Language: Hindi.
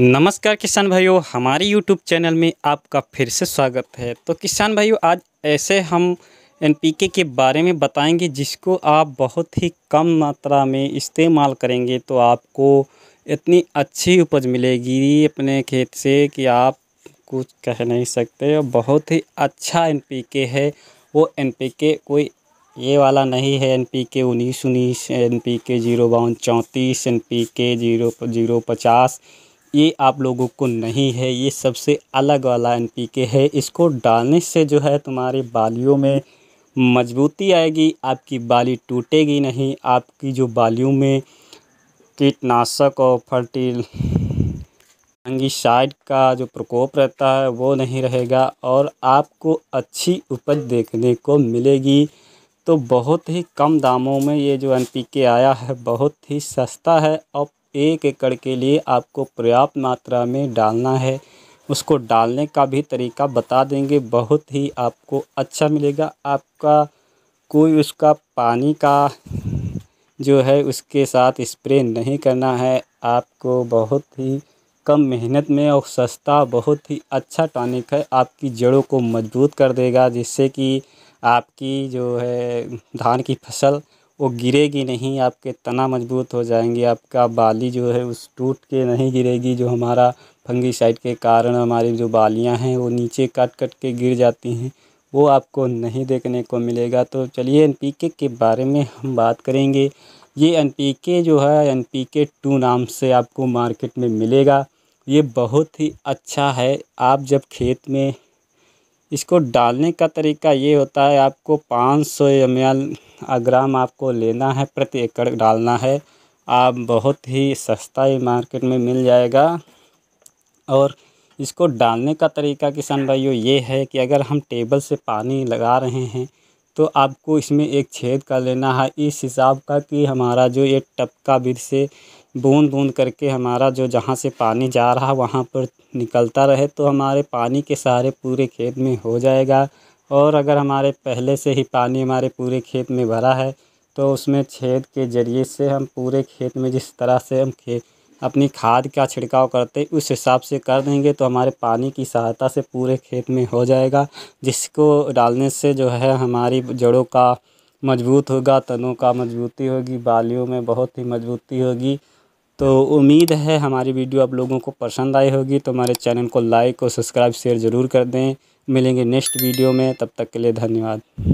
नमस्कार किसान भाइयों हमारे यूट्यूब चैनल में आपका फिर से स्वागत है तो किसान भाइयों आज ऐसे हम एनपीके के बारे में बताएंगे जिसको आप बहुत ही कम मात्रा में इस्तेमाल करेंगे तो आपको इतनी अच्छी उपज मिलेगी अपने खेत से कि आप कुछ कह नहीं सकते और बहुत ही अच्छा के है वो के कोई ये वाला नहीं है एन पी के उन्नीस उन्नीस एन पी के जीरो बावन चौंतीस N P K zero zero पचास ये आप लोगों को नहीं है ये सबसे अलग वाला एन है इसको डालने से जो है तुम्हारे बालियों में मजबूती आएगी आपकी बाली टूटेगी नहीं आपकी जो बालियों में कीटनाशक और फर्टिल फंगिसाइड का जो प्रकोप रहता है वो नहीं रहेगा और आपको अच्छी उपज देखने को मिलेगी तो बहुत ही कम दामों में ये जो एन आया है बहुत ही सस्ता है और एक एकड़ के लिए आपको पर्याप्त मात्रा में डालना है उसको डालने का भी तरीका बता देंगे बहुत ही आपको अच्छा मिलेगा आपका कोई उसका पानी का जो है उसके साथ स्प्रे नहीं करना है आपको बहुत ही कम मेहनत में और सस्ता बहुत ही अच्छा टॉनिक है आपकी जड़ों को मजबूत कर देगा जिससे कि आपकी जो है धान की फसल वो गिरेगी नहीं आपके तना मज़बूत हो जाएंगे आपका बाली जो है उस टूट के नहीं गिरेगी जो हमारा फंगीसाइड के कारण हमारी जो बालियाँ हैं वो नीचे कट कट के गिर जाती हैं वो आपको नहीं देखने को मिलेगा तो चलिए एन के बारे में हम बात करेंगे ये एन के जो है एन पी के टू नाम से आपको मार्केट में मिलेगा ये बहुत ही अच्छा है आप जब खेत में इसको डालने का तरीका ये होता है आपको पाँच सौ एम एल ग्राम आपको लेना है प्रति एकड़ डालना है आप बहुत ही सस्ता ही मार्केट में मिल जाएगा और इसको डालने का तरीका किसान भाइयों ये है कि अगर हम टेबल से पानी लगा रहे हैं तो आपको इसमें एक छेद कर लेना है इस हिसाब का कि हमारा जो ये टपका बिर से बूंद बूंद करके हमारा जो जहाँ से पानी जा रहा वहाँ पर निकलता रहे तो हमारे पानी के सहारे पूरे खेत में हो जाएगा और अगर हमारे पहले से ही पानी हमारे पूरे खेत में भरा है तो उसमें छेद के ज़रिए से हम पूरे खेत में जिस तरह से हम खेत अपनी खाद का छिड़काव करते उस हिसाब से कर देंगे तो हमारे पानी की सहायता से पूरे खेत में हो जाएगा जिसको डालने से जो है हमारी जड़ों का मजबूत होगा तनों का मजबूती होगी बालियों में बहुत ही मजबूती होगी तो उम्मीद है हमारी वीडियो आप लोगों को पसंद आई होगी तो हमारे चैनल को लाइक और सब्सक्राइब शेयर ज़रूर कर दें मिलेंगे नेक्स्ट वीडियो में तब तक के लिए धन्यवाद